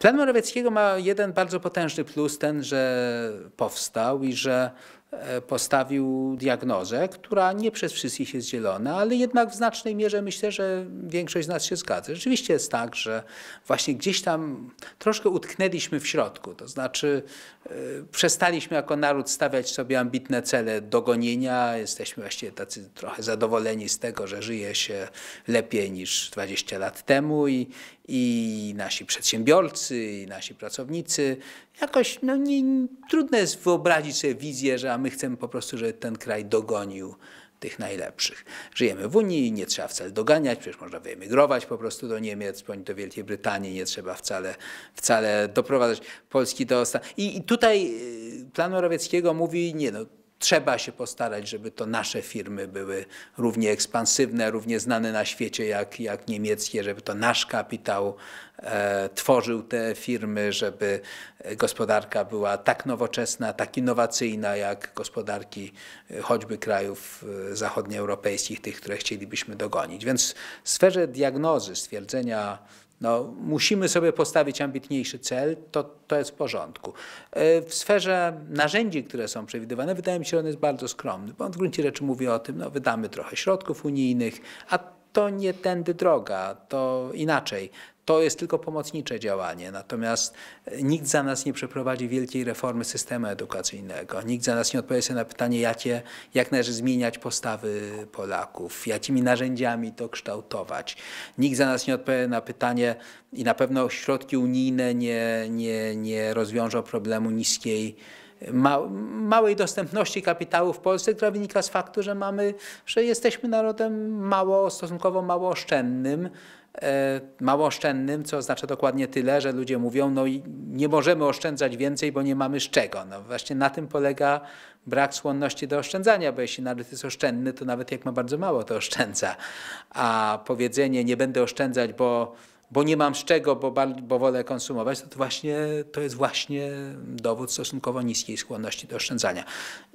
Plan Morawieckiego ma jeden bardzo potężny plus, ten, że powstał i że E, postawił diagnozę, która nie przez wszystkich jest zielona, ale jednak w znacznej mierze myślę, że większość z nas się zgadza. Rzeczywiście jest tak, że właśnie gdzieś tam troszkę utknęliśmy w środku, to znaczy yy, przestaliśmy jako naród stawiać sobie ambitne cele dogonienia, jesteśmy właściwie tacy trochę zadowoleni z tego, że żyje się lepiej niż 20 lat temu i, i nasi przedsiębiorcy, i nasi pracownicy jakoś no, nie, trudno jest wyobrazić sobie wizję, że my chcemy po prostu, żeby ten kraj dogonił tych najlepszych. Żyjemy w Unii, nie trzeba wcale doganiać, przecież można wyemigrować po prostu do Niemiec, bądź do Wielkiej Brytanii, nie trzeba wcale, wcale doprowadzać Polski do... I, I tutaj y, plan Morawieckiego mówi, nie no, trzeba się postarać, żeby to nasze firmy były równie ekspansywne, równie znane na świecie jak, jak niemieckie, żeby to nasz kapitał e, tworzył te firmy, żeby gospodarka była tak nowoczesna, tak innowacyjna jak gospodarki e, choćby krajów e, zachodnioeuropejskich, tych, które chcielibyśmy dogonić. Więc w sferze diagnozy, stwierdzenia no, musimy sobie postawić ambitniejszy cel, to, to jest w porządku. E, w sferze narzędzi, które są przewidywane, wydaje mi się, on jest bardzo skromny, bo on w gruncie rzeczy mówi o tym, no, wydamy trochę środków unijnych, a to nie tędy droga, to inaczej to jest tylko pomocnicze działanie, natomiast nikt za nas nie przeprowadzi wielkiej reformy systemu edukacyjnego. Nikt za nas nie odpowie sobie na pytanie, jakie, jak należy zmieniać postawy Polaków, jakimi narzędziami to kształtować. Nikt za nas nie odpowie na pytanie i na pewno środki unijne nie, nie, nie rozwiążą problemu niskiej małej dostępności kapitału w Polsce, która wynika z faktu, że mamy, że jesteśmy narodem mało, stosunkowo mało oszczędnym, e, mało oszczędnym, co oznacza dokładnie tyle, że ludzie mówią, no i nie możemy oszczędzać więcej, bo nie mamy z czego. No właśnie na tym polega brak skłonności do oszczędzania, bo jeśli naród jest oszczędny, to nawet jak ma bardzo mało, to oszczędza. A powiedzenie nie będę oszczędzać, bo bo nie mam z czego, bo, bo wolę konsumować, to, to, właśnie, to jest właśnie dowód stosunkowo niskiej skłonności do oszczędzania.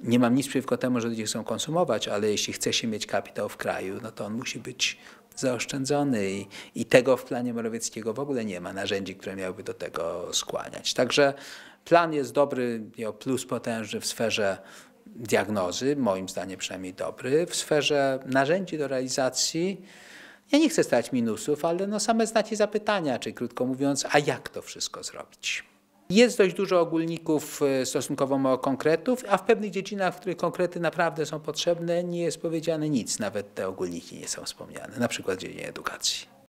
Nie mam nic przeciwko temu, że ludzie chcą konsumować, ale jeśli chce się mieć kapitał w kraju, no to on musi być zaoszczędzony i, i tego w planie Morawieckiego w ogóle nie ma narzędzi, które miałyby do tego skłaniać. Także plan jest dobry, plus potężny w sferze diagnozy, moim zdaniem przynajmniej dobry, w sferze narzędzi do realizacji ja nie chcę stać minusów, ale no same znacie zapytania, czy krótko mówiąc, a jak to wszystko zrobić? Jest dość dużo ogólników, e, stosunkowo mało konkretów, a w pewnych dziedzinach, w których konkrety naprawdę są potrzebne, nie jest powiedziane nic, nawet te ogólniki nie są wspomniane, na przykład w dziedzinie edukacji.